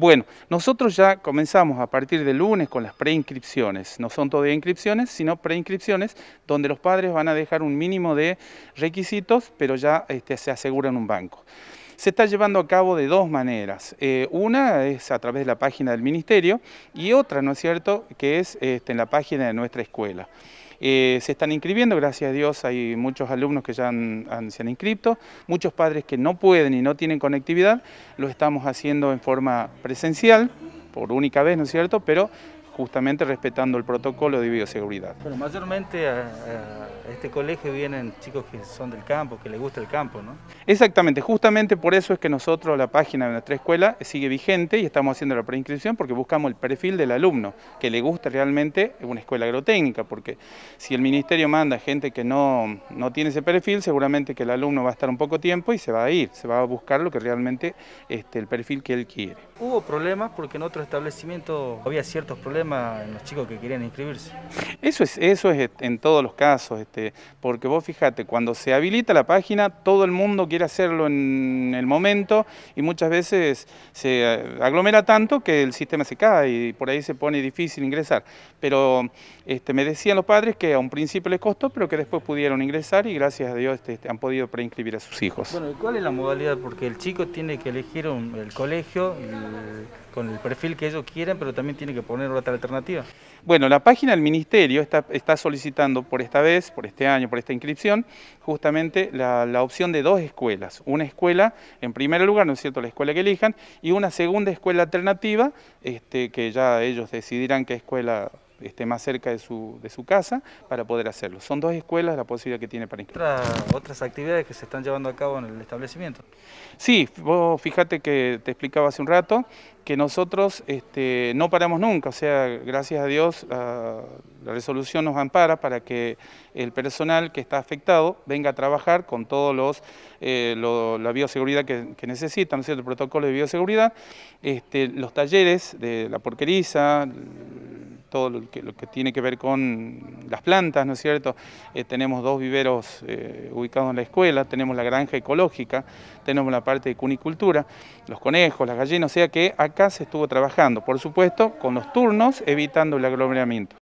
Bueno, nosotros ya comenzamos a partir del lunes con las preinscripciones. No son todavía inscripciones, sino preinscripciones, donde los padres van a dejar un mínimo de requisitos, pero ya este, se aseguran un banco se está llevando a cabo de dos maneras. Eh, una es a través de la página del Ministerio y otra, ¿no es cierto?, que es este, en la página de nuestra escuela. Eh, se están inscribiendo, gracias a Dios hay muchos alumnos que ya se han inscrito, muchos padres que no pueden y no tienen conectividad, lo estamos haciendo en forma presencial, por única vez, ¿no es cierto?, pero justamente respetando el protocolo de bioseguridad. Bueno, mayormente a, eh, eh, este colegio vienen chicos que son del campo, que les gusta el campo, ¿no? Exactamente, justamente por eso es que nosotros la página de nuestra escuela sigue vigente y estamos haciendo la preinscripción porque buscamos el perfil del alumno, que le gusta realmente una escuela agrotécnica, porque si el ministerio manda gente que no, tiene ese perfil, seguramente que el alumno va a estar un poco tiempo y se va a ir, se va a buscar lo que realmente, este, el perfil que él quiere. Hubo problemas porque en otro establecimiento había ciertos problemas en los chicos que querían inscribirse. Eso es, eso es este, en todos los casos, este, porque vos fíjate, cuando se habilita la página, todo el mundo quiere hacerlo en el momento y muchas veces se eh, aglomera tanto que el sistema se cae y por ahí se pone difícil ingresar. Pero este, me decían los padres que a un principio les costó, pero que después pudieron ingresar y gracias a Dios han podido preinscribir a sus hijos. Bueno, cuál es la modalidad? Porque el chico tiene que elegir el colegio. El con el perfil que ellos quieren, pero también tiene que poner otra alternativa. Bueno, la página del Ministerio está, solicitando por esta vez, por este año, por esta inscripción, justamente la, opción de dos escuelas. Una escuela, en primer lugar, ¿no es cierto?, la escuela que elijan, y una segunda escuela alternativa, este, que ya ellos decidirán qué escuela esté más cerca de su, de su casa para poder hacerlo. Son dos escuelas la posibilidad que tiene para inscribir. otras actividades que se están llevando a cabo en el establecimiento. Sí, vos fíjate que te explicaba hace un rato que nosotros este, no paramos nunca, o sea, gracias a Dios la, resolución nos ampara para que el personal que está afectado venga a trabajar con todos los, eh, la bioseguridad que, que necesitan, ¿no es cierto? el protocolo de bioseguridad, este, los talleres de la porqueriza, todo lo que, tiene que ver con las plantas, ¿no es cierto? Eh, tenemos dos viveros eh, ubicados en la escuela, tenemos la granja ecológica, tenemos la parte de cunicultura, los conejos, las gallinas, o sea que acá se estuvo trabajando, por supuesto, con los turnos, evitando el aglomeramiento.